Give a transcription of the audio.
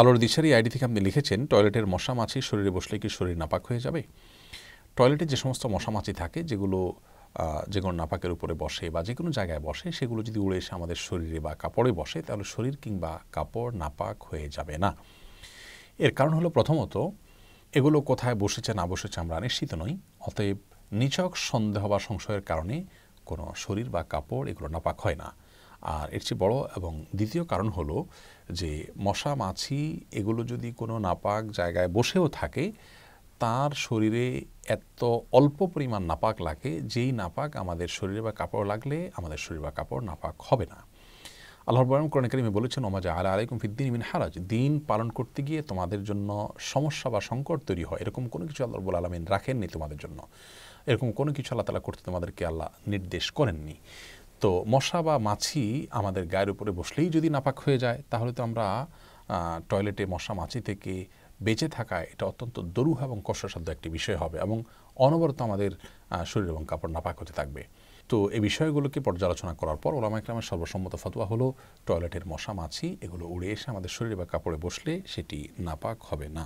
আলোর দিশারি আইডি থেকে আপনি লিখেছেন টয়লেটের মশা মাছি শরীরে বসলে কি শরীর নাপাক হয়ে যাবে টয়লেটে যে সমস্ত মশা মাছি থাকে যেগুলো যে কোনো নাপাকের উপরে বসে বা যে কোনো জায়গায় বসে সেগুলো যদি উড়ে এসে আমাদের শরীরে বা কাপড়ে বসে তাহলে শরীর কিংবা কাপড় নাপাক হয়ে যাবে না এর কারণ হলো প্রথমত এগুলো কোথায় বসেছে না বসেছে আমরা নিশ্চিত নই অতএব নিচক সন্দেহ বা সংশয়ের কারণে কোনো শরীর বা কাপড় এগুলো নাপাক হয় না আর এর চেয়ে বড় এবং দ্বিতীয় কারণ হলো যে মশা মাছি এগুলো যদি কোনো নাপাক জায়গায় বসেও থাকে তার শরীরে এত অল্প পরিমাণ নাপাক লাগে যেই নাপাক আমাদের শরীরে বা কাপড় লাগলে আমাদের শরীর বা কাপড় নাপাক হবে না আল্লাহর বরম কোরআন করিমে বলেছেন ওমাজা আলা আলাইকুম ফিদ্দিন ইমিন হারাজ দিন পালন করতে গিয়ে তোমাদের জন্য সমস্যা বা সংকট তৈরি হয় এরকম কোনো কিছু আল্লাহ রবুল আলমিন রাখেননি তোমাদের জন্য এরকম কোনো কিছু আল্লাহ তালা করতে তোমাদেরকে আল্লাহ নির্দেশ করেননি তো মশা বা মাছি আমাদের গায়ের উপরে বসলেই যদি নাপাক হয়ে যায় তাহলে তো আমরা টয়লেটে মশা মাছি থেকে বেঁচে থাকা এটা অত্যন্ত দরুহ এবং কষ্টসাধ্য একটি বিষয় হবে এবং অনবরত আমাদের শরীর এবং কাপড় নাপাক হতে থাকবে তো এই বিষয়গুলোকে পর্যালোচনা করার পর ওলামা ইকরামের সর্বসম্মত ফতোয়া হলো টয়লেটের মশা মাছি এগুলো উড়ে এসে আমাদের শরীরে বা কাপড়ে বসলে সেটি নাপাক হবে না